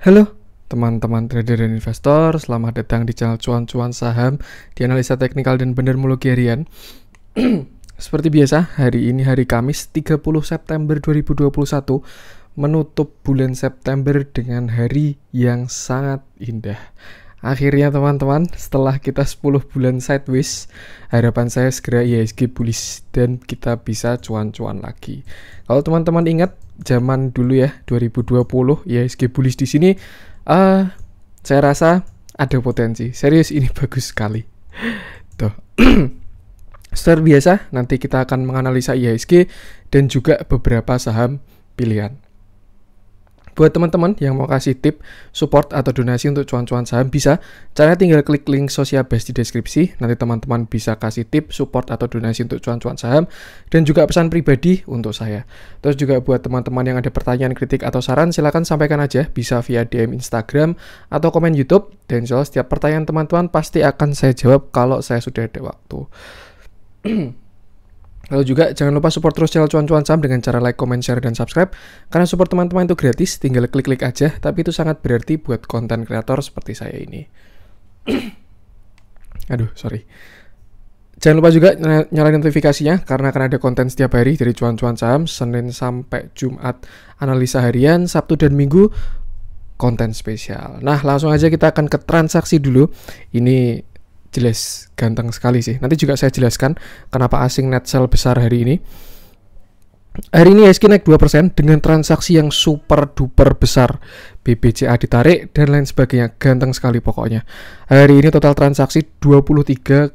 Halo teman-teman trader dan investor, selamat datang di channel cuan-cuan saham di analisa teknikal dan benar bendermologi harian. Seperti biasa, hari ini hari Kamis 30 September 2021 menutup bulan September dengan hari yang sangat indah. Akhirnya teman-teman, setelah kita 10 bulan sideways, harapan saya segera IHSG bullish dan kita bisa cuan-cuan lagi. Kalau teman-teman ingat zaman dulu ya 2020 IHSG bullish di sini, uh, saya rasa ada potensi. Serius ini bagus sekali. Tuh. Seperti biasa, nanti kita akan menganalisa IHSG dan juga beberapa saham pilihan. Buat teman-teman yang mau kasih tip, support atau donasi untuk cuan-cuan saham bisa. Caranya tinggal klik link sosial base di deskripsi. Nanti teman-teman bisa kasih tip, support atau donasi untuk cuan-cuan saham dan juga pesan pribadi untuk saya. Terus juga buat teman-teman yang ada pertanyaan, kritik atau saran silahkan sampaikan aja bisa via DM Instagram atau komen YouTube dan jelas setiap pertanyaan teman-teman pasti akan saya jawab kalau saya sudah ada waktu. Lalu juga jangan lupa support terus channel Cuan-Cuan sam dengan cara like, comment, share, dan subscribe. Karena support teman-teman itu gratis, tinggal klik-klik aja, tapi itu sangat berarti buat konten kreator seperti saya ini. Aduh, sorry. Jangan lupa juga nyalain notifikasinya karena akan ada konten setiap hari dari cuan-cuan sam, Senin sampai Jumat analisa harian, Sabtu dan Minggu konten spesial. Nah, langsung aja kita akan ke transaksi dulu. Ini jelas ganteng sekali sih. Nanti juga saya jelaskan kenapa asing net sell besar hari ini. Hari ini ISK naik 2% dengan transaksi yang super duper besar. BBCA ditarik dan lain sebagainya. Ganteng sekali pokoknya. Hari ini total transaksi 23,9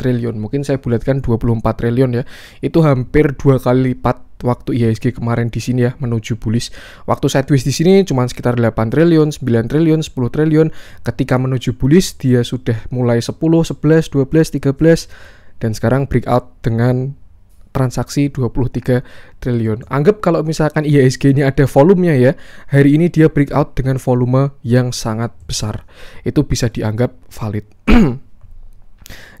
triliun. Mungkin saya bulatkan 24 triliun ya. Itu hampir dua kali lipat waktu IHSG kemarin di sini ya menuju bullish. Waktu sideways di sini cuma sekitar 8 triliun, 9 triliun, 10 triliun. Ketika menuju bullish dia sudah mulai 10, 11, 12, 13 dan sekarang breakout dengan transaksi 23 triliun. Anggap kalau misalkan IHSG ini ada volumenya ya, hari ini dia breakout dengan volume yang sangat besar. Itu bisa dianggap valid.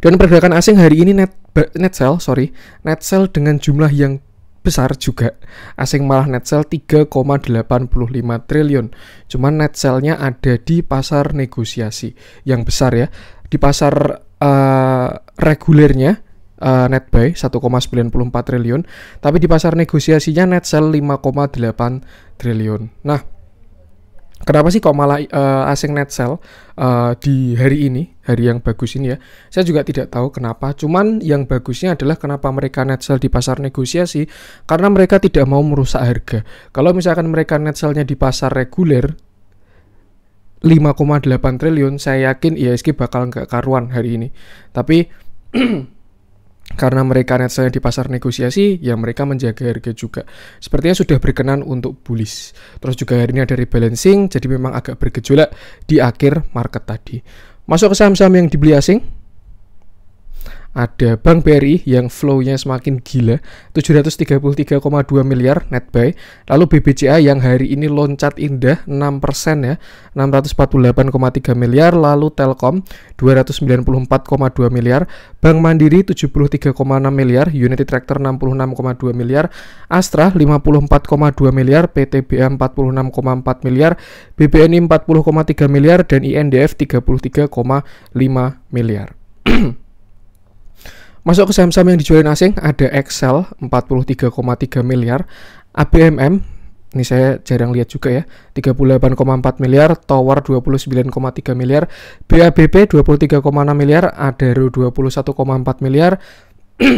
Dan pergerakan asing hari ini net net sell, sorry, net sell dengan jumlah yang besar juga. Asing malah net sell 3,85 triliun. Cuman net sellnya ada di pasar negosiasi yang besar ya. Di pasar uh, regulernya uh, net buy 1,94 triliun, tapi di pasar negosiasinya net sell 5,8 triliun. Nah, kenapa sih kok malah uh, asing net sell uh, eh, di hari ini, hari yang bagus ini ya? Saya juga tidak tahu kenapa. Cuman yang bagusnya adalah kenapa mereka net sell di pasar negosiasi karena mereka tidak mau merusak harga. Kalau misalkan mereka net sellnya di pasar reguler 5,8 triliun, saya yakin IHSG e bakal nggak karuan hari ini. Tapi karena mereka sale di pasar negosiasi, ya mereka menjaga harga juga. Sepertinya sudah berkenan untuk bullish. Terus juga hari ini ada rebalancing, jadi memang agak bergejolak di akhir market tadi. Masuk ke saham-saham yang dibeli asing, ada Bank BRI yang flow-nya semakin gila 733,2 miliar net buy lalu BBCA yang hari ini loncat indah 6% ya 648,3 miliar lalu Telkom 294,2 miliar Bank Mandiri 73,6 miliar Unity Tractor 66,2 miliar Astra 54,2 miliar PTBA 46,4 miliar BBNI 40,3 miliar dan INDF 33,5 miliar Masuk ke saham-saham yang dijualin asing ada Excel 43,3 miliar, ABMM ini saya jarang lihat juga ya 38,4 miliar, Tower 29,3 miliar, BABP 23,6 miliar, Adaro 21,4 miliar,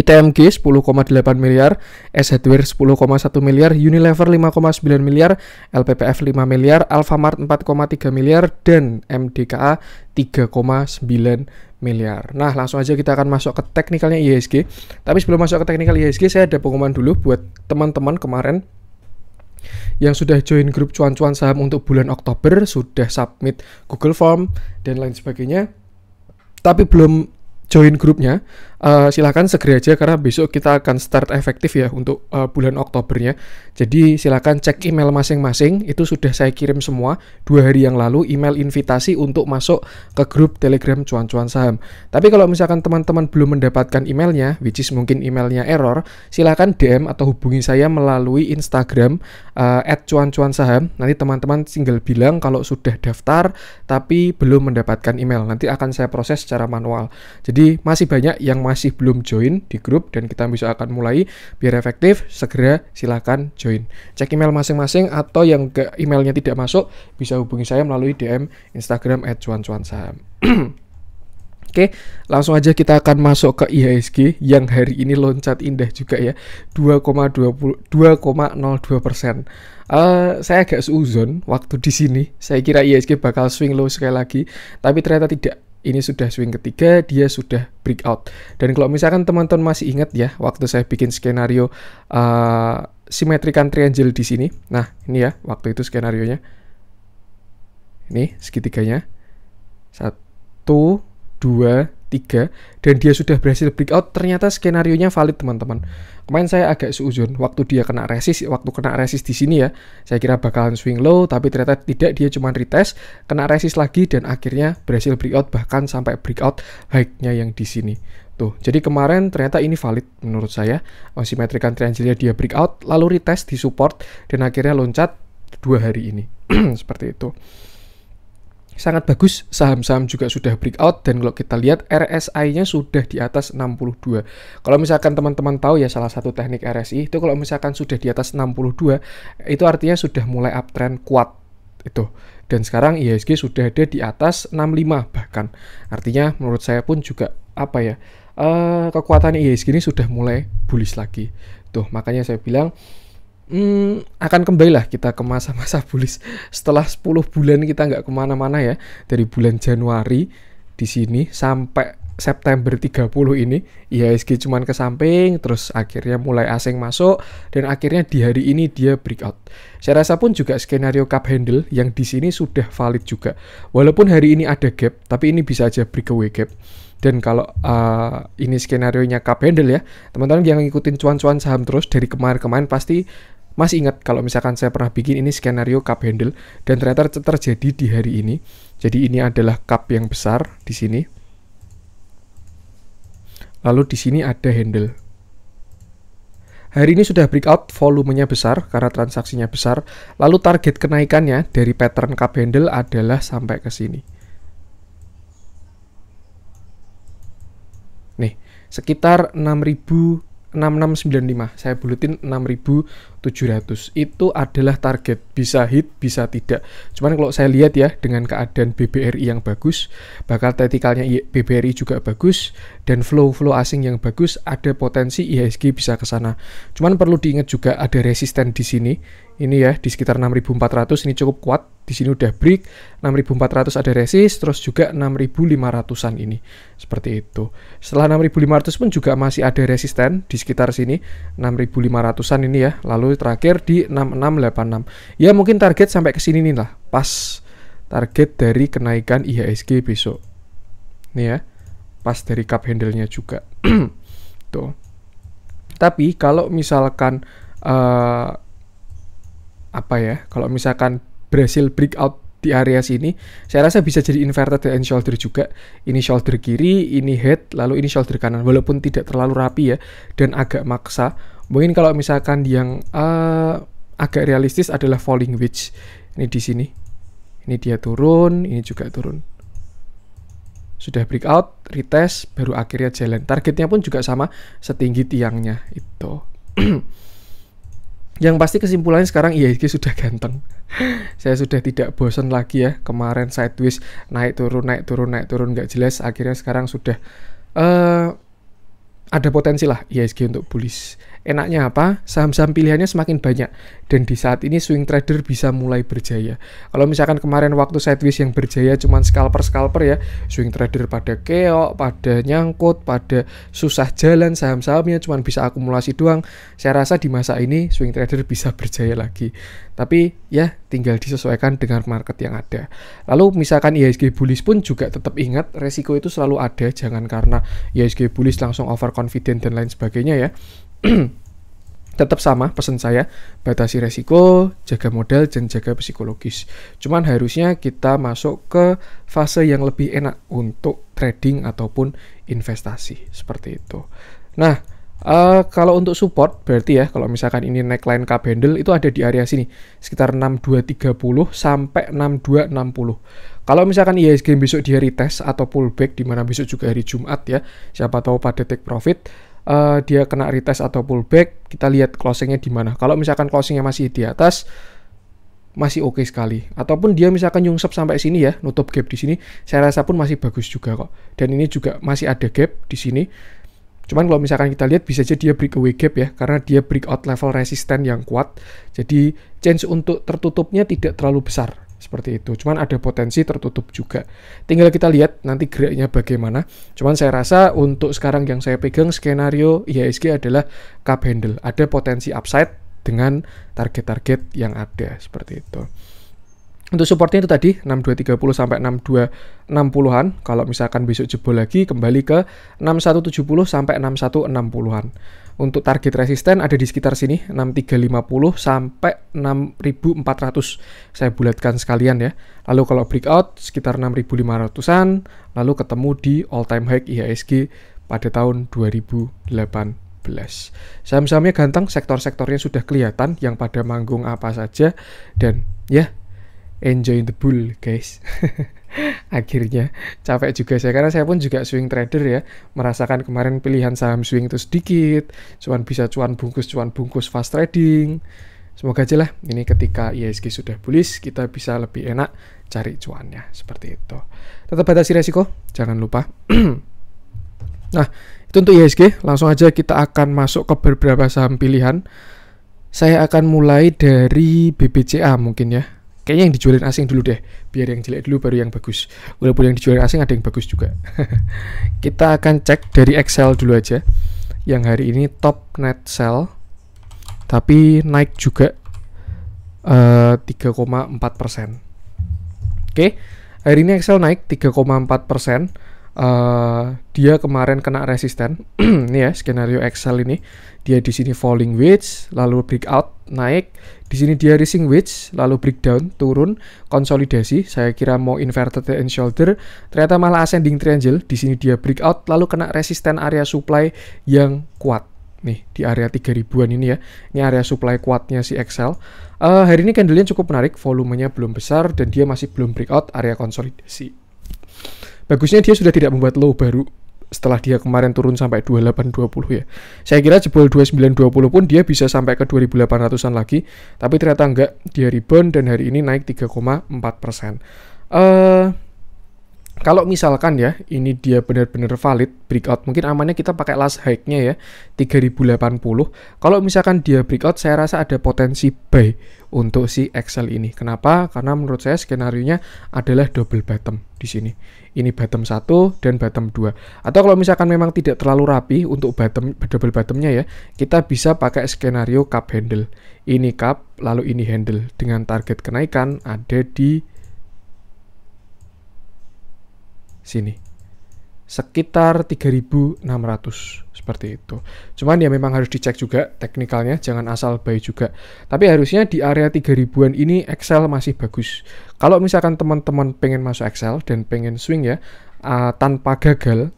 ITMG 10,8 miliar, S Hardware 10,1 miliar, Unilever 5,9 miliar, LPPF 5 miliar, Alfamart 4,3 miliar, dan MDKA 3,9 miliar. Nah, langsung aja kita akan masuk ke teknikalnya IHSG. Tapi sebelum masuk ke teknikal IHSG, saya ada pengumuman dulu buat teman-teman kemarin yang sudah join grup cuan-cuan saham untuk bulan Oktober, sudah submit Google Form dan lain sebagainya. Tapi belum join grupnya, uh, eh, silahkan segera aja karena besok kita akan start efektif ya untuk uh, bulan Oktobernya. Jadi silahkan cek email masing-masing, itu sudah saya kirim semua dua hari yang lalu email invitasi untuk masuk ke grup Telegram cuan-cuan saham. Tapi kalau misalkan teman-teman belum mendapatkan emailnya, which is mungkin emailnya error, silahkan DM atau hubungi saya melalui Instagram uh, @cuan-cuan saham. Nanti teman-teman tinggal bilang kalau sudah daftar tapi belum mendapatkan email, nanti akan saya proses secara manual. Jadi masih banyak yang masih belum join di grup dan kita bisa akan mulai biar efektif segera silahkan join cek email masing-masing atau yang ke emailnya tidak masuk bisa hubungi saya melalui DM Instagram cuan saham Oke, langsung aja kita akan masuk ke IHSG yang hari ini loncat indah juga ya, 2,02 persen. Uh, saya agak seuzon waktu di sini. Saya kira IHSG bakal swing low sekali lagi, tapi ternyata tidak ini sudah swing ketiga, dia sudah breakout. Dan kalau misalkan teman-teman masih ingat ya, waktu saya bikin skenario uh, eh, simetrikan triangle di sini. Nah, ini ya, waktu itu skenarionya. Ini segitiganya. Satu, dua, 3 dan dia sudah berhasil breakout ternyata skenario nya valid teman-teman kemarin saya agak seuzon waktu dia kena resist waktu kena resist di sini ya saya kira bakalan swing low tapi ternyata tidak dia cuma retest kena resist lagi dan akhirnya berhasil breakout bahkan sampai breakout high-nya yang di sini Tuh, jadi kemarin ternyata ini valid menurut saya. Asimetrikan triangle dia breakout, lalu retest di support, dan akhirnya loncat dua hari ini. Seperti itu sangat bagus. Saham-saham juga sudah breakout dan kalau kita lihat RSI-nya sudah di atas 62. Kalau misalkan teman-teman tahu ya salah satu teknik RSI itu kalau misalkan sudah di atas 62 itu artinya sudah mulai uptrend kuat itu. Dan sekarang IHSG sudah ada di atas 65 bahkan. Artinya menurut saya pun juga apa ya? Uh, kekuatan IHSG ini sudah mulai bullish lagi. Tuh, makanya saya bilang hmm, akan kembali lah kita ke masa-masa bullish setelah 10 bulan kita nggak kemana-mana ya dari bulan Januari di sini sampai September 30 ini IHSG cuman ke samping terus akhirnya mulai asing masuk dan akhirnya di hari ini dia breakout. Saya rasa pun juga skenario cup handle yang di sini sudah valid juga. Walaupun hari ini ada gap, tapi ini bisa aja breakaway gap. Dan kalau uh, ini skenario nya cup handle ya, teman-teman yang ngikutin cuan-cuan saham terus dari kemarin-kemarin pasti masih ingat kalau misalkan saya pernah bikin ini skenario cup handle dan ternyata terjadi di hari ini. Jadi ini adalah cup yang besar di sini. Lalu di sini ada handle. Hari ini sudah breakout, volumenya besar karena transaksinya besar. Lalu target kenaikannya dari pattern cup handle adalah sampai ke sini. Nih, sekitar 6000 6695 saya bulutin 6700 itu adalah target bisa hit bisa tidak cuman kalau saya lihat ya dengan keadaan BBRI yang bagus bakal tetikalnya BBRI juga bagus dan flow flow asing yang bagus ada potensi IHSG bisa ke sana cuman perlu diingat juga ada resisten di sini ini ya di sekitar 6400 ini cukup kuat di sini udah break 6400 ada resist terus juga 6500an ini seperti itu setelah 6500 pun juga masih ada resisten di sekitar sini 6500an ini ya lalu terakhir di 6686 ya mungkin target sampai ke sini nih lah pas target dari kenaikan IHSG besok nih ya pas dari cup handle-nya juga tuh tapi kalau misalkan uh, apa ya kalau misalkan berhasil breakout di area sini saya rasa bisa jadi inverted and shoulder juga ini shoulder kiri ini head lalu ini shoulder kanan walaupun tidak terlalu rapi ya dan agak maksa mungkin kalau misalkan yang uh, agak realistis adalah falling wedge ini di sini ini dia turun ini juga turun sudah breakout retest baru akhirnya jalan targetnya pun juga sama setinggi tiangnya itu yang pasti kesimpulannya sekarang IHSG iya, sudah ganteng saya sudah tidak bosan lagi ya kemarin sideways naik turun naik turun naik turun nggak jelas akhirnya sekarang sudah uh, ada potensi lah IHSG untuk bullish Enaknya apa? Saham-saham pilihannya semakin banyak dan di saat ini swing trader bisa mulai berjaya. Kalau misalkan kemarin waktu sideways yang berjaya cuma scalper-scalper ya, swing trader pada keok, pada nyangkut, pada susah jalan saham-sahamnya cuma bisa akumulasi doang. Saya rasa di masa ini swing trader bisa berjaya lagi. Tapi ya tinggal disesuaikan dengan market yang ada. Lalu misalkan IHSG bullish pun juga tetap ingat resiko itu selalu ada, jangan karena IHSG bullish langsung overconfident dan lain sebagainya ya tetap sama pesan saya, batasi resiko, jaga modal, dan jaga psikologis. Cuman harusnya kita masuk ke fase yang lebih enak untuk trading ataupun investasi, seperti itu. Nah, Uh, kalau untuk support berarti ya kalau misalkan ini neckline cup handle itu ada di area sini sekitar 6230 sampai 6260. Kalau misalkan IHSG besok di hari tes atau pullback di mana besok juga hari Jumat ya, siapa tahu pada take profit uh, dia kena retest atau pullback, kita lihat closingnya di mana. Kalau misalkan closingnya masih di atas, masih oke okay sekali. Ataupun dia misalkan nyungsep sampai sini ya, nutup gap di sini, saya rasa pun masih bagus juga kok. Dan ini juga masih ada gap di sini. Cuman kalau misalkan kita lihat bisa aja dia break away gap ya, karena dia break out level resisten yang kuat. Jadi chance untuk tertutupnya tidak terlalu besar seperti itu. Cuman ada potensi tertutup juga. Tinggal kita lihat nanti geraknya bagaimana. Cuman saya rasa untuk sekarang yang saya pegang skenario IHSG adalah cup handle. Ada potensi upside dengan target-target yang ada seperti itu untuk supportnya itu tadi 6230 sampai 6260-an. Kalau misalkan besok jebol lagi kembali ke 6170 sampai 6160-an. Untuk target resisten ada di sekitar sini 6350 sampai 6400. Saya bulatkan sekalian ya. Lalu kalau breakout sekitar 6500-an, lalu ketemu di all time high IHSG pada tahun 2008. Saham-sahamnya ganteng, sektor-sektornya sudah kelihatan yang pada manggung apa saja dan ya enjoy the bull guys akhirnya capek juga saya karena saya pun juga swing trader ya merasakan kemarin pilihan saham swing itu sedikit cuman bisa cuan bungkus cuan bungkus fast trading semoga aja lah ini ketika ISG e sudah bullish kita bisa lebih enak cari cuannya seperti itu tetap batasi resiko jangan lupa nah itu untuk ISG e langsung aja kita akan masuk ke beberapa saham pilihan saya akan mulai dari BBCA mungkin ya kayaknya yang dijualin asing dulu deh biar yang jelek dulu baru yang bagus walaupun yang dijualin asing ada yang bagus juga kita akan cek dari Excel dulu aja yang hari ini top net sell tapi naik juga uh, eh, 3,4 oke okay? hari ini Excel naik 3,4 uh, eh, dia kemarin kena resisten ini ya skenario Excel ini dia di sini falling wedge lalu breakout naik di sini dia rising wedge lalu breakdown turun konsolidasi saya kira mau inverted head and shoulder ternyata malah ascending triangle di sini dia breakout lalu kena resisten area supply yang kuat nih di area 3000-an ini ya. Ini area supply kuatnya si Excel. Uh, hari ini candlenya cukup menarik, volumenya belum besar dan dia masih belum breakout area konsolidasi. Bagusnya dia sudah tidak membuat low baru setelah dia kemarin turun sampai 2820 ya. Saya kira jebol 2920 pun dia bisa sampai ke 2800-an lagi, tapi ternyata enggak, dia rebound dan hari ini naik 3,4%. Eh uh, kalau misalkan ya ini dia benar-benar valid breakout mungkin amannya kita pakai last high-nya ya 3080 kalau misalkan dia breakout saya rasa ada potensi buy untuk si Excel ini kenapa karena menurut saya skenario nya adalah double bottom di sini ini bottom 1 dan bottom 2 atau kalau misalkan memang tidak terlalu rapi untuk bottom double bottomnya ya kita bisa pakai skenario cup handle ini cup lalu ini handle dengan target kenaikan ada di sini sekitar 3600 seperti itu. Cuman ya memang harus dicek juga teknikalnya, jangan asal buy juga. Tapi harusnya di area 3000-an ini Excel masih bagus. Kalau misalkan teman-teman pengen masuk Excel dan pengen swing ya, uh, tanpa gagal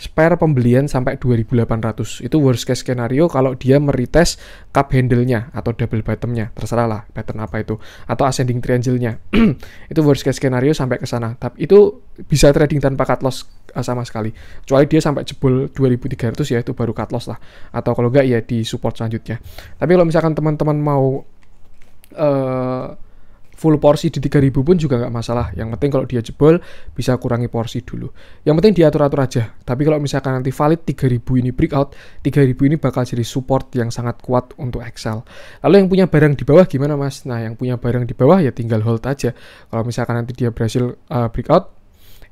spare pembelian sampai 2800. Itu worst case skenario kalau dia meretest cup handle-nya atau double bottom-nya, terserah lah pattern apa itu atau ascending triangle-nya. itu worst case skenario sampai ke sana. Tapi itu bisa trading tanpa cut loss ah, sama sekali. Kecuali dia sampai jebol 2300 ya itu baru cut loss lah. Atau kalau enggak ya di support selanjutnya. Tapi kalau misalkan teman-teman mau eh, full porsi di 3000 pun juga nggak masalah. Yang penting kalau dia jebol bisa kurangi porsi dulu. Yang penting diatur-atur aja. Tapi kalau misalkan nanti valid 3000 ini breakout, 3000 ini bakal jadi support yang sangat kuat untuk Excel. Lalu yang punya barang di bawah gimana Mas? Nah, yang punya barang di bawah ya tinggal hold aja. Kalau misalkan nanti dia berhasil uh, breakout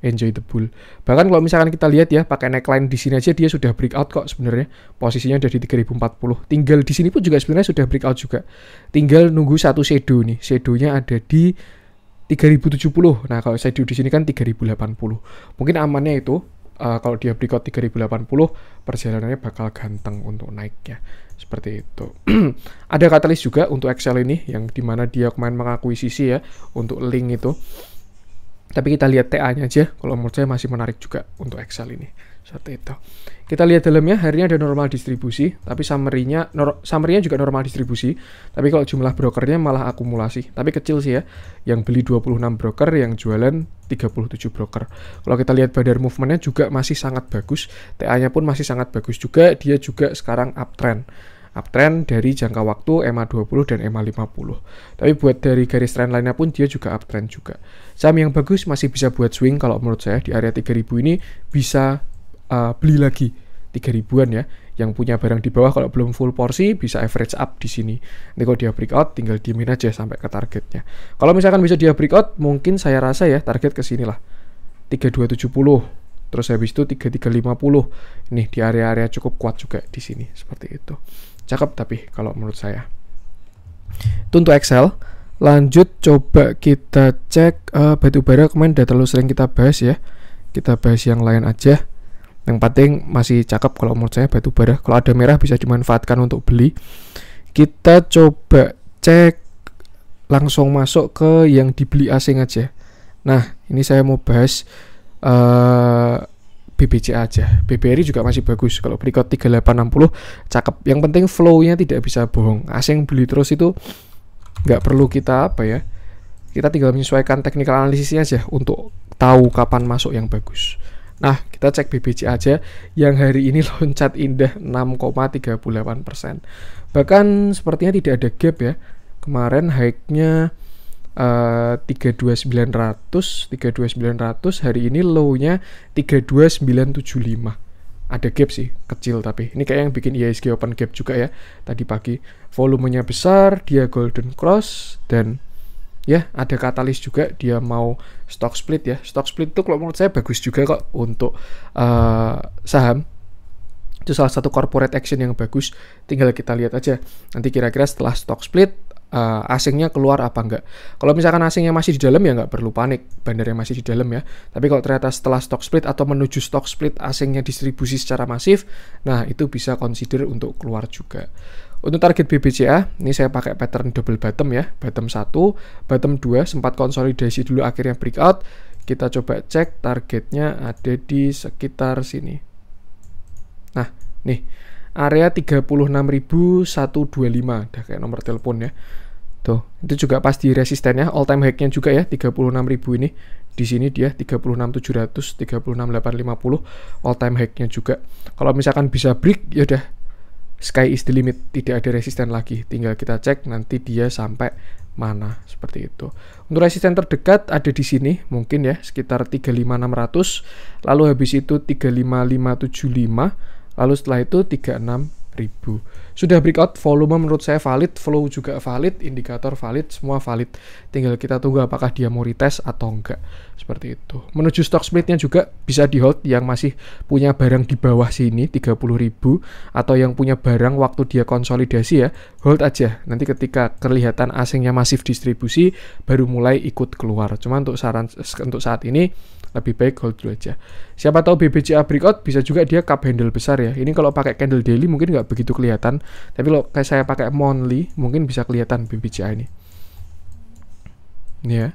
enjoy the bull. Bahkan kalau misalkan kita lihat ya pakai neckline di sini aja dia sudah breakout kok sebenarnya. Posisinya udah di 3040. Tinggal di sini pun juga sebenarnya sudah breakout juga. Tinggal nunggu satu shadow nih. Shadownya ada di 3070. Nah, kalau shadow di sini kan 3080. Mungkin amannya itu uh, kalau dia breakout 3080 perjalanannya bakal ganteng untuk naiknya seperti itu ada katalis juga untuk Excel ini yang dimana dia kemarin mengakuisisi ya untuk link itu tapi kita lihat TA-nya aja, kalau menurut saya masih menarik juga untuk Excel ini. Seperti itu. Kita lihat dalamnya, harinya ada normal distribusi, tapi summary-nya nor summary juga normal distribusi, tapi kalau jumlah brokernya malah akumulasi. Tapi kecil sih ya, yang beli 26 broker, yang jualan 37 broker. Kalau kita lihat badar movement-nya juga masih sangat bagus, TA-nya pun masih sangat bagus juga, dia juga sekarang uptrend uptrend dari jangka waktu EMA 20 dan EMA 50. Tapi buat dari garis trend lainnya pun dia juga uptrend juga. Saham yang bagus masih bisa buat swing kalau menurut saya di area 3000 ini bisa uh, beli lagi 3000-an ya. Yang punya barang di bawah kalau belum full porsi bisa average up di sini. Nanti kalau dia breakout tinggal diemin aja sampai ke targetnya. Kalau misalkan bisa dia breakout mungkin saya rasa ya target ke sinilah. 3270 terus habis itu 3350 nih di area-area cukup kuat juga di sini seperti itu Cakep tapi kalau menurut saya. Itu untuk Excel. Lanjut coba kita cek uh, batu bara kemarin udah terlalu sering kita bahas ya. Kita bahas yang lain aja. Yang penting masih cakep kalau menurut saya batu bara. Kalau ada merah bisa dimanfaatkan untuk beli. Kita coba cek langsung masuk ke yang dibeli asing aja. Nah, ini saya mau bahas uh, BBC aja. BBRI juga masih bagus. Kalau berikut 3860 cakep. Yang penting flow-nya tidak bisa bohong. Asing beli terus itu nggak perlu kita apa ya. Kita tinggal menyesuaikan teknikal analisisnya aja untuk tahu kapan masuk yang bagus. Nah, kita cek BBC aja yang hari ini loncat indah 6,38%. Bahkan sepertinya tidak ada gap ya. Kemarin high-nya 32900 eh, 32900 hari ini low-nya 32975 ada gap sih kecil tapi ini kayak yang bikin e IISG open gap juga ya tadi pagi volumenya besar dia golden cross dan ya ada katalis juga dia mau stock split ya stock split itu kalau menurut saya bagus juga kok untuk uh, saham itu salah satu corporate action yang bagus tinggal kita lihat aja nanti kira-kira setelah stock split uh, asingnya keluar apa enggak. Kalau misalkan asingnya masih di dalam ya nggak perlu panik, bandarnya masih di dalam ya. Tapi kalau ternyata setelah stock split atau menuju stock split asingnya distribusi secara masif, nah itu bisa consider untuk keluar juga. Untuk target BBCA, ini saya pakai pattern double bottom ya, bottom 1, bottom 2, sempat konsolidasi dulu akhirnya breakout. Kita coba cek targetnya ada di sekitar sini. Nah, nih area 36125 dah kayak nomor telepon ya tuh itu juga pas di resistennya all time high-nya juga ya 36000 ini di sini dia 36700 36850 all time high-nya juga kalau misalkan bisa break ya udah sky is the limit tidak ada resisten lagi tinggal kita cek nanti dia sampai mana seperti itu untuk resisten terdekat ada di sini mungkin ya sekitar 35600 lalu habis itu 35575 Lalu setelah itu 36.000. Sudah breakout, volume menurut saya valid, flow juga valid, indikator valid, semua valid. Tinggal kita tunggu apakah dia mau retest atau enggak. Seperti itu. Menuju stock splitnya juga bisa di hold yang masih punya barang di bawah sini 30.000 atau yang punya barang waktu dia konsolidasi ya, hold aja. Nanti ketika kelihatan asingnya masif distribusi baru mulai ikut keluar. Cuma untuk saran untuk saat ini lebih baik hold dulu aja. Siapa tahu BBCA breakout bisa juga dia cup handle besar ya. Ini kalau pakai candle daily mungkin nggak begitu kelihatan, tapi kalau kayak saya pakai monthly mungkin bisa kelihatan BBCA ini. Ini ya.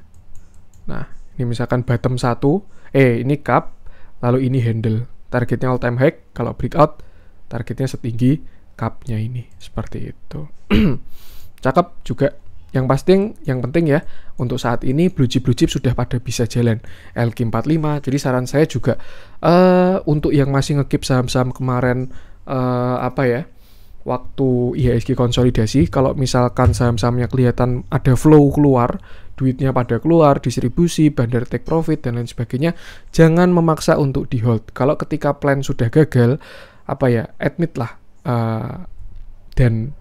Nah, ini misalkan bottom satu. eh ini cup, lalu ini handle. Targetnya all time high, kalau breakout targetnya setinggi cupnya ini. Seperti itu. Cakep juga yang pasti, yang penting ya, untuk saat ini blue chip blue chip sudah pada bisa jalan LQ45. Jadi saran saya juga uh, untuk yang masih ngekip saham-saham kemarin uh, apa ya? waktu IHSG konsolidasi kalau misalkan saham-sahamnya kelihatan ada flow keluar duitnya pada keluar distribusi bandar take profit dan lain sebagainya jangan memaksa untuk di hold kalau ketika plan sudah gagal apa ya admit lah uh, dan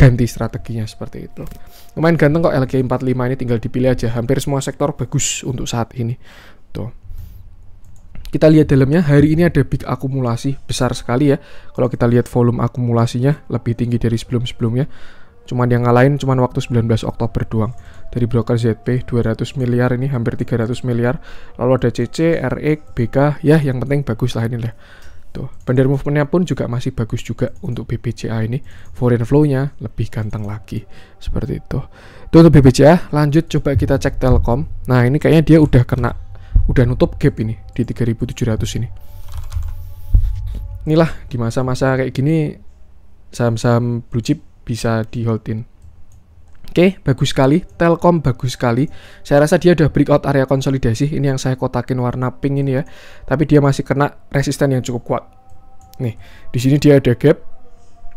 ganti strateginya seperti itu. Lumayan ganteng kok LG 45 ini tinggal dipilih aja. Hampir semua sektor bagus untuk saat ini. Tuh. Kita lihat dalamnya, hari ini ada big akumulasi besar sekali ya. Kalau kita lihat volume akumulasinya lebih tinggi dari sebelum-sebelumnya. Cuman yang lain cuman waktu 19 Oktober doang. Dari broker ZP 200 miliar ini hampir 300 miliar. Lalu ada CC, RX, BK, ya yang penting bagus lah ini lah. Tuh, gitu. vendor movementnya pun juga masih bagus juga untuk BBCA ini. Foreign flow-nya lebih ganteng lagi. Seperti itu. Itu untuk BBCA. Lanjut coba kita cek Telkom. Nah, ini kayaknya dia udah kena, udah nutup gap ini di 3700 ini. Inilah di masa-masa kayak gini saham-saham blue chip bisa di hold Oke, okay, bagus sekali. Telkom bagus sekali. Saya rasa dia udah breakout area konsolidasi. Ini yang saya kotakin warna pink ini ya. Tapi dia masih kena resisten yang cukup kuat. Nih, di sini dia ada gap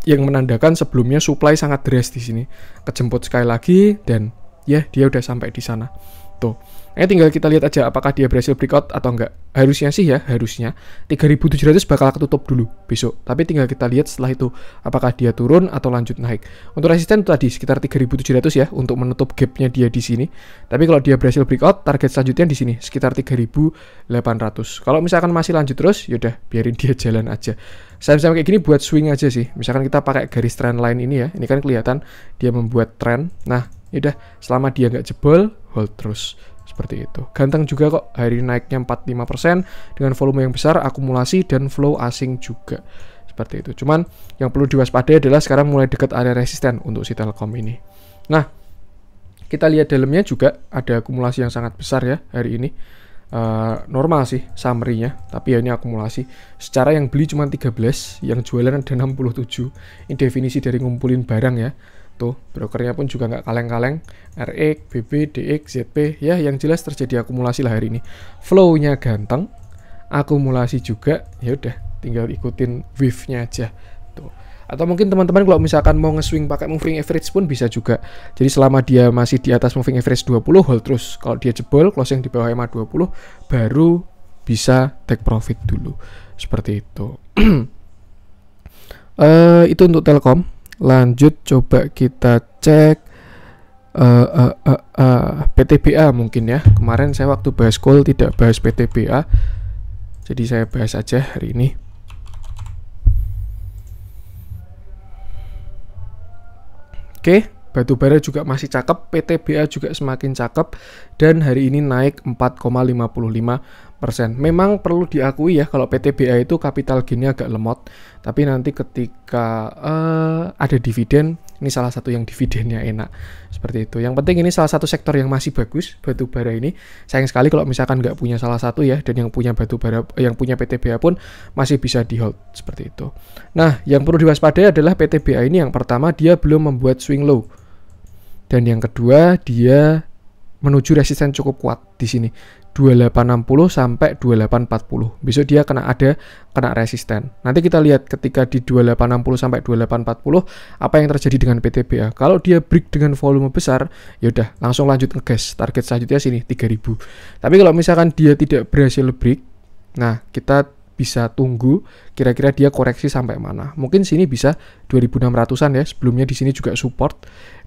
yang menandakan sebelumnya supply sangat deras di sini. Kejemput sekali lagi dan ya yeah, dia udah sampai di sana. Tuh. Ini eh, tinggal kita lihat aja apakah dia berhasil breakout atau enggak. Harusnya sih ya, harusnya 3700 bakal ketutup dulu besok. Tapi tinggal kita lihat setelah itu apakah dia turun atau lanjut naik. Untuk resisten tadi sekitar 3700 ya untuk menutup gapnya dia di sini. Tapi kalau dia berhasil breakout, target selanjutnya di sini sekitar 3800. Kalau misalkan masih lanjut terus, yaudah biarin dia jalan aja. saya saham kayak gini buat swing aja sih. Misalkan kita pakai garis trend line ini ya. Ini kan kelihatan dia membuat trend. Nah, yaudah selama dia nggak jebol, hold terus. Seperti itu. Ganteng juga kok hari ini naiknya 45% dengan volume yang besar, akumulasi dan flow asing juga. Seperti itu. Cuman yang perlu diwaspadai adalah sekarang mulai dekat area resisten untuk si Telkom ini. Nah, kita lihat dalamnya juga ada akumulasi yang sangat besar ya hari ini. Uh, normal sih summary-nya, tapi ya ini akumulasi. Secara yang beli cuma 13, yang jualan ada 67. Ini definisi dari ngumpulin barang ya. Tuh, brokernya pun juga nggak kaleng-kaleng. RX, BB, DX, ZP. Ya, yang jelas terjadi akumulasi lah hari ini. Flow-nya ganteng, akumulasi juga. Ya udah, tinggal ikutin wave-nya aja. Tuh. Atau mungkin teman-teman kalau misalkan mau nge-swing pakai moving average pun bisa juga. Jadi selama dia masih di atas moving average 20 hold terus. Kalau dia jebol closing di bawah EMA 20 baru bisa take profit dulu. Seperti itu. uh, itu untuk Telkom lanjut coba kita cek uh, eh, uh, eh, uh, eh, uh, PTBA mungkin ya kemarin saya waktu bahas call tidak bahas PTBA jadi saya bahas aja hari ini oke okay. Batu bara juga masih cakep, PTBA juga semakin cakep, dan hari ini naik 4,55 Memang perlu diakui ya kalau PTBA itu kapital gini agak lemot, tapi nanti ketika uh, ada dividen, ini salah satu yang dividennya enak. Seperti itu. Yang penting ini salah satu sektor yang masih bagus, batu bara ini. Sayang sekali kalau misalkan nggak punya salah satu ya, dan yang punya batu bara yang punya PTBA pun masih bisa di hold. Seperti itu. Nah, yang perlu diwaspadai adalah PTBA ini yang pertama dia belum membuat swing low dan yang kedua, dia menuju resisten cukup kuat di sini. 2860 sampai 2840. Besok dia kena ada kena resisten. Nanti kita lihat ketika di 2860 sampai 2840 apa yang terjadi dengan PTBA. Kalau dia break dengan volume besar, yaudah langsung lanjut ngegas. Target selanjutnya sini 3000. Tapi kalau misalkan dia tidak berhasil break, nah kita bisa tunggu kira-kira dia koreksi sampai mana. Mungkin sini bisa 2600-an ya, sebelumnya di sini juga support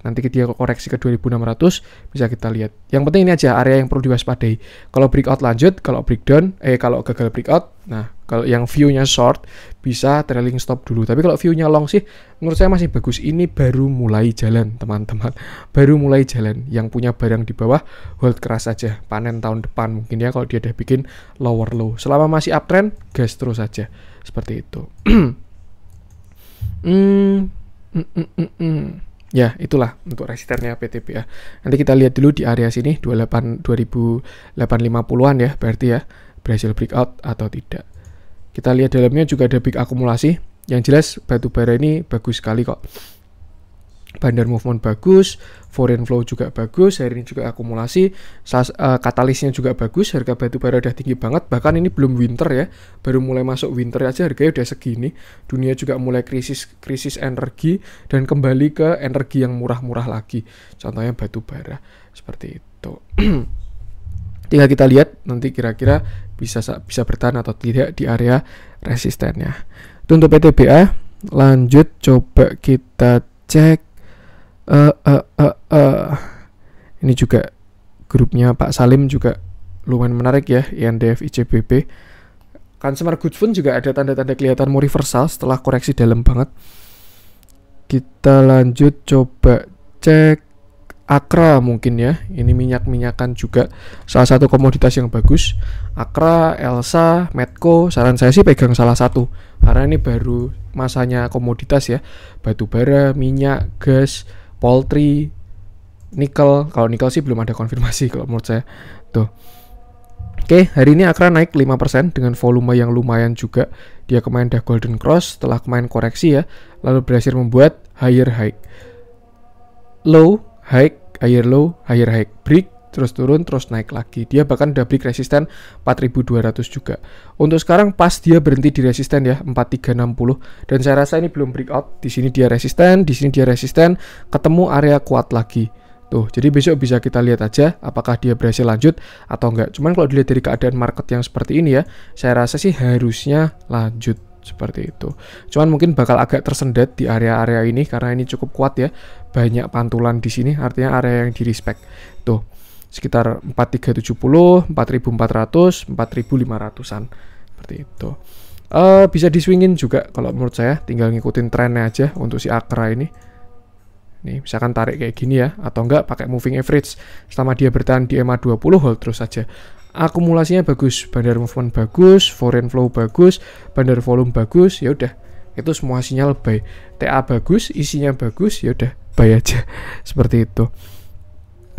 Nanti dia koreksi ke 2600 bisa kita lihat. Yang penting ini aja area yang perlu diwaspadai. Kalau breakout lanjut, kalau breakdown, eh kalau gagal breakout, nah kalau yang view-nya short bisa trailing stop dulu. Tapi kalau view-nya long sih menurut saya masih bagus. Ini baru mulai jalan, teman-teman. Baru mulai jalan. Yang punya barang di bawah hold keras aja. Panen tahun depan mungkin ya kalau dia udah bikin lower low. Selama masih uptrend, gas terus aja. Seperti itu. hmm, hmm, hmm, hmm. hmm. Ya, itulah untuk resisternya ya. Nanti kita lihat dulu di area sini 28 2850-an ya, berarti ya berhasil breakout atau tidak. Kita lihat dalamnya juga ada big akumulasi. Yang jelas batu bara ini bagus sekali kok. Bandar movement bagus, foreign flow juga bagus, hari ini juga akumulasi, sas, uh, katalisnya juga bagus, harga batu bara udah tinggi banget, bahkan ini belum winter ya, baru mulai masuk winter aja harganya udah segini, dunia juga mulai krisis krisis energi dan kembali ke energi yang murah-murah lagi, contohnya batu bara seperti itu. Tinggal kita lihat nanti kira-kira bisa bisa bertahan atau tidak di area resistennya. untuk PTBA, lanjut coba kita cek uh, uh, uh, uh. ini juga grupnya Pak Salim juga lumayan menarik ya INDF ICBP Consumer Goods pun juga ada tanda-tanda kelihatan mau reversal setelah koreksi dalam banget kita lanjut coba cek Akra mungkin ya ini minyak-minyakan juga salah satu komoditas yang bagus Akra, Elsa, Medco saran saya sih pegang salah satu karena ini baru masanya komoditas ya batu bara, minyak, gas, poultry, nikel. Kalau nikel sih belum ada konfirmasi kalau menurut saya. Tuh. Oke, hari ini Akra naik 5% dengan volume yang lumayan juga. Dia kemarin dah golden cross, telah kemarin koreksi ya, lalu berhasil membuat higher high. Low, high, higher low, higher high. Break terus turun, terus naik lagi. Dia bahkan udah break resisten 4200 juga. Untuk sekarang pas dia berhenti di resisten ya 4360 dan saya rasa ini belum breakout. Di sini dia resisten, di sini dia resisten, ketemu area kuat lagi. Tuh, jadi besok bisa kita lihat aja apakah dia berhasil lanjut atau enggak. Cuman kalau dilihat dari keadaan market yang seperti ini ya, saya rasa sih harusnya lanjut seperti itu. Cuman mungkin bakal agak tersendat di area-area ini karena ini cukup kuat ya. Banyak pantulan di sini artinya area yang di respect. Tuh sekitar 4370, 4400, 4500-an seperti itu. Uh, bisa diswingin juga kalau menurut saya, tinggal ngikutin trennya aja untuk si Akra ini. Nih, misalkan tarik kayak gini ya, atau enggak pakai moving average selama dia bertahan di MA 20 hold terus saja. Akumulasinya bagus, bandar movement bagus, foreign flow bagus, bandar volume bagus, ya udah. Itu semua sinyal baik. TA bagus, isinya bagus, ya udah, buy aja. Seperti itu.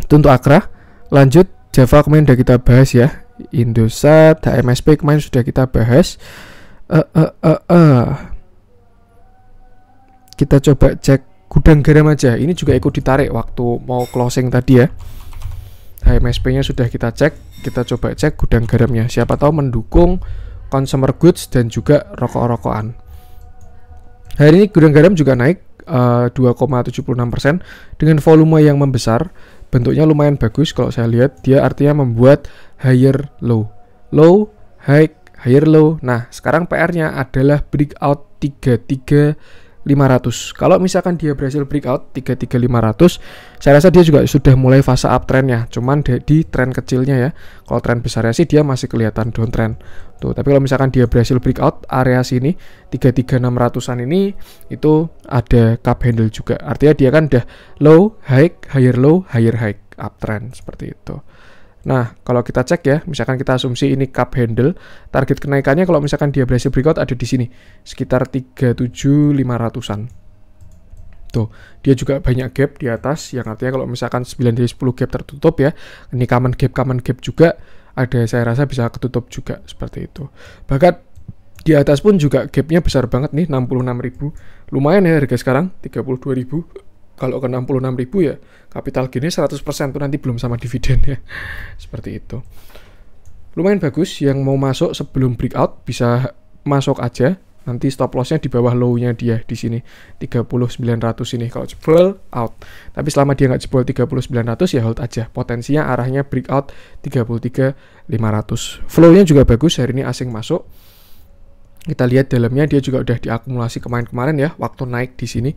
Itu untuk Akra. Lanjut Java kemarin sudah kita bahas ya. Indosat, HMSP kemarin sudah kita bahas. Uh, uh, uh, uh. Kita coba cek gudang garam aja. Ini juga ikut ditarik waktu mau closing tadi ya. HMSP-nya sudah kita cek, kita coba cek gudang garamnya. Siapa tahu mendukung consumer goods dan juga rokok-rokokan. Hari ini gudang garam juga naik uh, 2,76% dengan volume yang membesar bentuknya lumayan bagus kalau saya lihat dia artinya membuat higher low low high higher low nah sekarang PR-nya adalah breakout 33 500. Kalau misalkan dia berhasil breakout 33500, saya rasa dia juga sudah mulai fase uptrend ya. Cuman di, di tren kecilnya ya. Kalau tren besarnya sih dia masih kelihatan downtrend. Tuh, tapi kalau misalkan dia berhasil breakout area sini 33600-an ini itu ada cup handle juga. Artinya dia kan udah low, high, higher low, higher high uptrend seperti itu. Nah, kalau kita cek ya, misalkan kita asumsi ini cup handle, target kenaikannya kalau misalkan dia berhasil breakout ada di sini, sekitar 37500-an. Tuh, dia juga banyak gap di atas, yang artinya kalau misalkan 9 dari 10 gap tertutup ya, ini common gap, common gap juga, ada saya rasa bisa ketutup juga, seperti itu. Bahkan di atas pun juga gapnya besar banget nih, 66.000. Lumayan ya harga sekarang, 32.000 kalau ke 66 ribu ya kapital gini 100% tuh nanti belum sama dividen ya seperti itu lumayan bagus yang mau masuk sebelum breakout bisa masuk aja nanti stop lossnya di bawah low-nya dia di sini 3900 ini kalau jebol out tapi selama dia nggak jebol 3900 ya hold aja potensinya arahnya breakout 33500 flow-nya juga bagus hari ini asing masuk kita lihat dalamnya dia juga udah diakumulasi kemarin-kemarin ya waktu naik di sini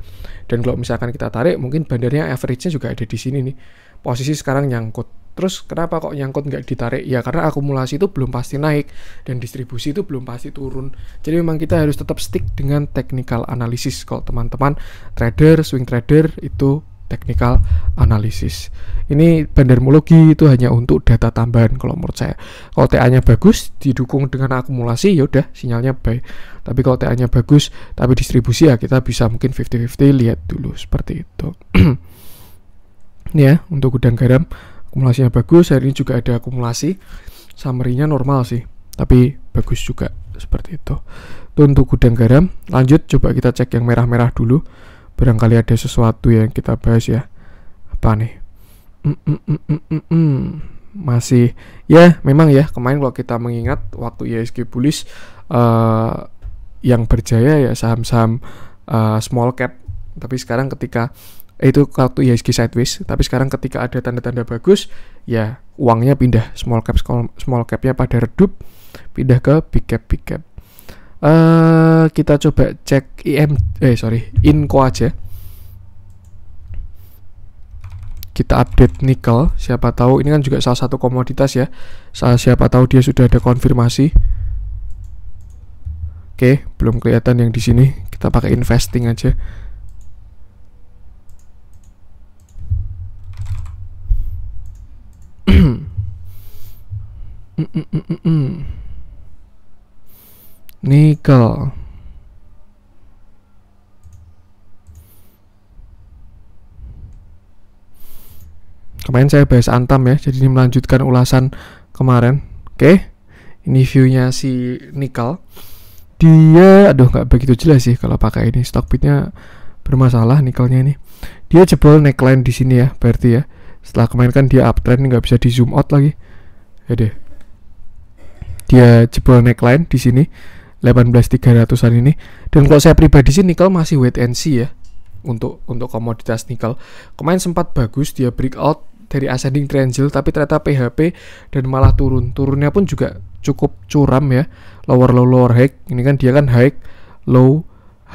dan kalau misalkan kita tarik mungkin bandarnya average-nya juga ada di sini nih posisi sekarang nyangkut terus kenapa kok nyangkut nggak ditarik ya karena akumulasi itu belum pasti naik dan distribusi itu belum pasti turun jadi memang kita harus tetap stick dengan technical analysis kalau teman-teman trader swing trader itu technical analysis. Ini bandermologi itu hanya untuk data tambahan kalau menurut saya. Kalau TA-nya bagus didukung dengan akumulasi ya udah sinyalnya baik. Tapi kalau TA-nya bagus tapi distribusi ya kita bisa mungkin 50-50 lihat dulu seperti itu. ya, untuk gudang garam akumulasinya bagus. Hari ini juga ada akumulasi. Summary-nya normal sih, tapi bagus juga seperti itu. Itu untuk gudang garam. Lanjut coba kita cek yang merah-merah dulu barangkali ada sesuatu yang kita bahas ya apa nih mm, mm, mm, mm masih ya memang ya kemarin kalau kita mengingat waktu ISG bullish uh, yang berjaya ya saham-saham uh, small cap tapi sekarang ketika eh, itu waktu ISG sideways tapi sekarang ketika ada tanda-tanda bagus ya uangnya pindah small cap small capnya pada redup pindah ke big cap big cap uh, kita coba cek im eh sorry inco aja kita update nikel siapa tahu ini kan juga salah satu komoditas ya Salah siapa tahu dia sudah ada konfirmasi oke belum kelihatan yang di sini kita pakai investing aja mm -mm -mm -mm. mm nikel kemarin saya bahas antam ya jadi ini melanjutkan ulasan kemarin oke okay. ini viewnya si nikel dia aduh nggak begitu jelas sih kalau pakai ini stockbitnya bermasalah nikelnya ini dia jebol neckline di sini ya berarti ya setelah kemarin kan dia uptrend nggak bisa di zoom out lagi ya deh dia jebol neckline di sini 18300-an ini. Dan kalau saya pribadi sih nikel masih wait and see ya untuk untuk komoditas nikel. Kemarin sempat bagus dia break out dari ascending triangle tapi ternyata PHP dan malah turun. Turunnya pun juga cukup curam ya. Lower low lower high. Ini kan dia kan high low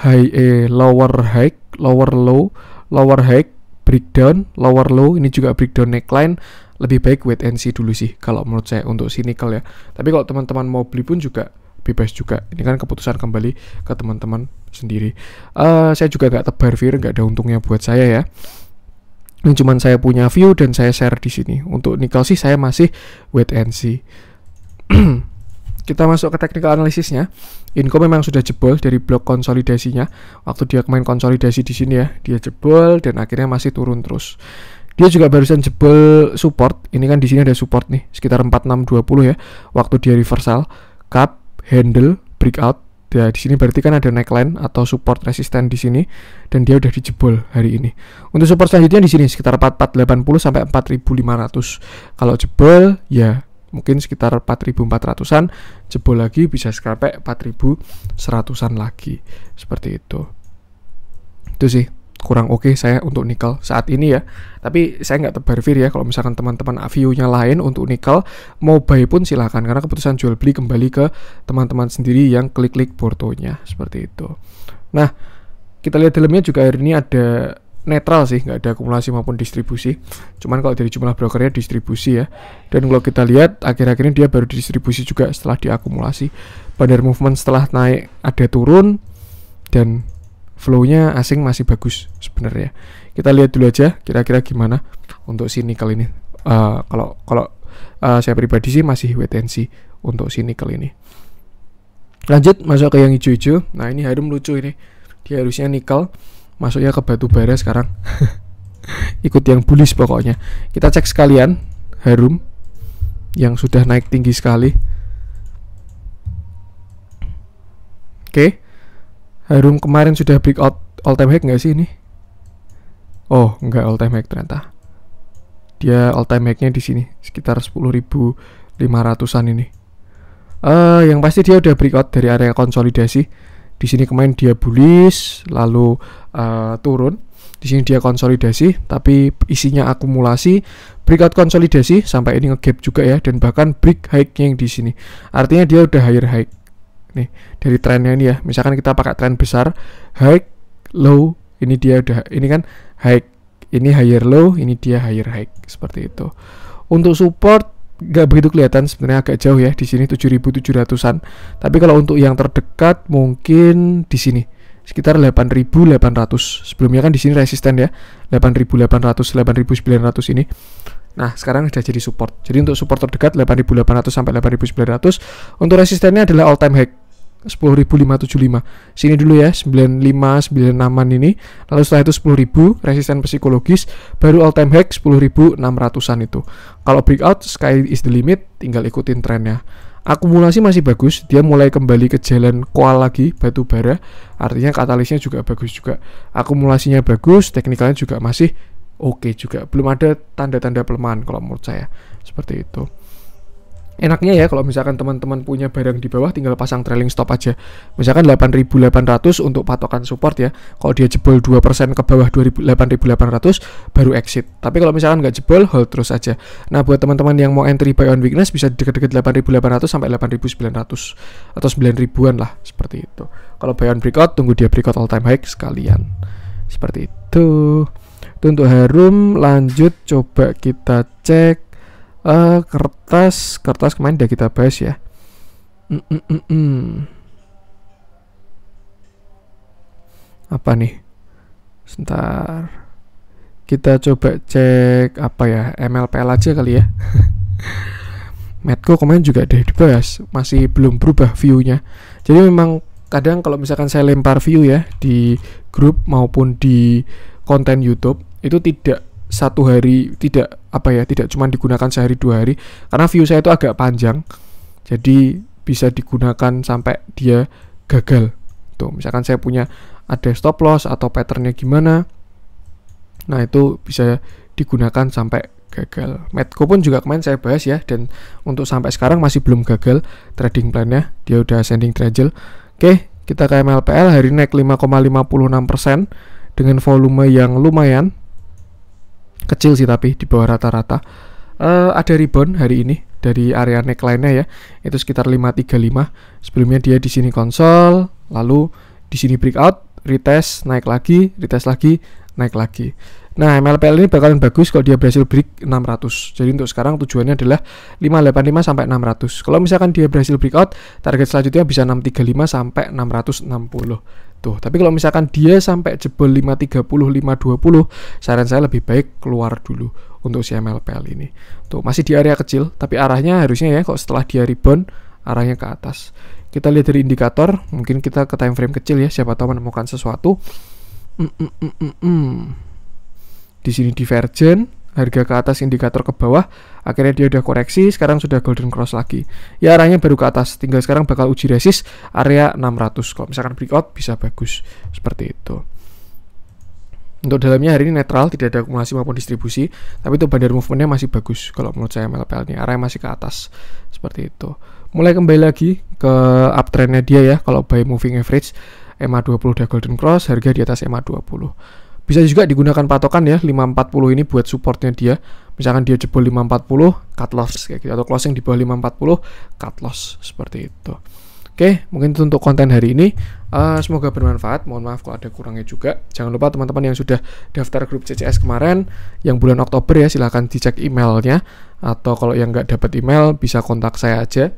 high eh lower high, lower low, lower high, breakdown, lower low, ini juga breakdown neckline. Lebih baik wait and see dulu sih kalau menurut saya untuk si nikel ya. Tapi kalau teman-teman mau beli pun juga bebas juga ini kan keputusan kembali ke teman-teman sendiri uh, saya juga nggak tebar fear nggak ada untungnya buat saya ya ini cuma saya punya view dan saya share di sini untuk nikel sih saya masih wait and see kita masuk ke technical analisisnya. inko memang sudah jebol dari blok konsolidasinya. Waktu dia main konsolidasi di sini ya, dia jebol dan akhirnya masih turun terus. Dia juga barusan jebol support. Ini kan di sini ada support nih, sekitar 4620 ya. Waktu dia reversal, cup handle breakout ya di sini berarti kan ada neckline atau support resisten di sini dan dia udah dijebol hari ini. Untuk support selanjutnya di sini sekitar 4480 sampai 4500. Kalau jebol ya mungkin sekitar 4400-an, jebol lagi bisa sampai 4100-an lagi. Seperti itu. Itu sih kurang oke okay saya untuk nikel saat ini ya. Tapi saya nggak terbarfir ya kalau misalkan teman-teman view-nya lain untuk nikel mau buy pun silahkan karena keputusan jual beli kembali ke teman-teman sendiri yang klik-klik portonya seperti itu. Nah, kita lihat dalamnya juga hari ini ada netral sih, nggak ada akumulasi maupun distribusi. Cuman kalau dari jumlah brokernya distribusi ya. Dan kalau kita lihat akhir-akhir ini dia baru distribusi juga setelah diakumulasi. pada movement setelah naik ada turun dan flow-nya asing masih bagus sebenarnya. Kita lihat dulu aja kira-kira gimana untuk sini kali ini. Uh, kalau kalau uh, saya pribadi sih masih wait and see untuk sini kali ini. Lanjut masuk ke yang hijau-hijau. Nah, ini harum lucu ini. Dia harusnya nikel, masuknya ke batu bara sekarang. Ikut yang bullish pokoknya. Kita cek sekalian harum yang sudah naik tinggi sekali. Oke. Okay Harum kemarin sudah break out all time hack nggak sih ini? Oh, nggak all time hack ternyata. Dia all time hacknya di sini sekitar 10.500-an ini. Uh, yang pasti dia udah break out dari area konsolidasi. Di sini kemarin dia bullish lalu uh, turun. Di sini dia konsolidasi tapi isinya akumulasi breakout konsolidasi sampai ini ngegap juga ya dan bahkan break high yang di sini. Artinya dia udah higher high nih dari trennya ini ya misalkan kita pakai tren besar high low ini dia udah ini kan high ini higher low ini dia higher high seperti itu untuk support nggak begitu kelihatan sebenarnya agak jauh ya di sini 7.700an tapi kalau untuk yang terdekat mungkin di sini sekitar 8.800 sebelumnya kan di sini resisten ya 8.800 8.900 ini Nah, sekarang sudah jadi support. Jadi untuk support terdekat 8.800 sampai 8.900. Untuk resistennya adalah all time high. 10.575 sini dulu ya 95 96an ini lalu setelah itu 10.000 resisten psikologis baru all time high 10.600an itu kalau breakout sky is the limit tinggal ikutin trennya akumulasi masih bagus dia mulai kembali ke jalan koal lagi batu bara artinya katalisnya juga bagus juga akumulasinya bagus teknikalnya juga masih oke okay juga belum ada tanda-tanda pelemahan kalau menurut saya seperti itu enaknya ya kalau misalkan teman-teman punya barang di bawah tinggal pasang trailing stop aja misalkan 8800 untuk patokan support ya kalau dia jebol 2% ke bawah 8800 baru exit tapi kalau misalkan nggak jebol hold terus aja nah buat teman-teman yang mau entry buy on weakness bisa deket-deket 8800 sampai 8900 atau 9000an lah seperti itu kalau buy on breakout tunggu dia breakout all time high sekalian seperti itu untuk harum lanjut coba kita cek uh, kertas kertas kemarin udah kita bahas ya mm, mm -mm -mm. apa nih sebentar kita coba cek apa ya MLPL aja kali ya Medco kemarin juga ada dibahas masih belum berubah viewnya jadi memang kadang kalau misalkan saya lempar view ya di grup maupun di konten YouTube itu tidak satu hari tidak apa ya tidak cuma digunakan sehari dua hari karena view saya itu agak panjang jadi bisa digunakan sampai dia gagal tuh misalkan saya punya ada stop loss atau patternnya gimana nah itu bisa digunakan sampai gagal Medco pun juga kemarin saya bahas ya dan untuk sampai sekarang masih belum gagal trading plannya dia udah sending triangle oke kita ke MLPL hari naik 5,56% dengan volume yang lumayan kecil sih tapi di bawah rata-rata uh, ada rebound hari ini dari area neckline ya itu sekitar 535 sebelumnya dia di sini konsol lalu di sini breakout retest naik lagi retest lagi naik lagi Nah, MLPL ini bakalan bagus kalau dia berhasil break 600. Jadi untuk sekarang tujuannya adalah 585 sampai 600. Kalau misalkan dia berhasil breakout, target selanjutnya bisa 635 sampai 660 gitu. Tapi kalau misalkan dia sampai jebol 530, 520, saran saya lebih baik keluar dulu untuk si MLPL ini. Tuh, masih di area kecil, tapi arahnya harusnya ya kok setelah dia rebound arahnya ke atas. Kita lihat dari indikator, mungkin kita ke time frame kecil ya, siapa tahu menemukan sesuatu. Mm -mm -mm -mm. Di sini divergen, harga ke atas indikator ke bawah akhirnya dia udah koreksi sekarang sudah golden cross lagi ya arahnya baru ke atas tinggal sekarang bakal uji resist area 600 kalau misalkan breakout bisa bagus seperti itu untuk dalamnya hari ini netral, tidak ada akumulasi maupun distribusi, tapi itu bandar movementnya masih bagus kalau menurut saya MLPL ini, arahnya masih ke atas, seperti itu. Mulai kembali lagi ke uptrendnya dia ya, kalau by moving average, ma 20 udah golden cross, harga di atas ma 20. Bisa juga digunakan patokan ya 540 ini buat supportnya dia. Misalkan dia jebol 540 cut loss kayak gitu atau closing di bawah 540 cut loss seperti itu. Oke, mungkin itu untuk konten hari ini. Uh, semoga bermanfaat. Mohon maaf kalau ada kurangnya juga. Jangan lupa teman-teman yang sudah daftar grup CCS kemarin, yang bulan Oktober ya, silahkan dicek emailnya. Atau kalau yang nggak dapat email, bisa kontak saya aja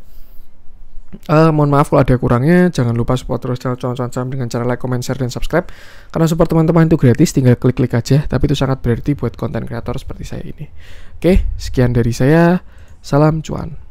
Uh, mohon maaf kalau ada kurangnya, jangan lupa support terus channel Cuan cuan dengan cara like, comment, share, dan subscribe. Karena support teman-teman itu gratis, tinggal klik-klik aja, tapi itu sangat berarti buat konten kreator seperti saya ini. Oke, sekian dari saya. Salam cuan.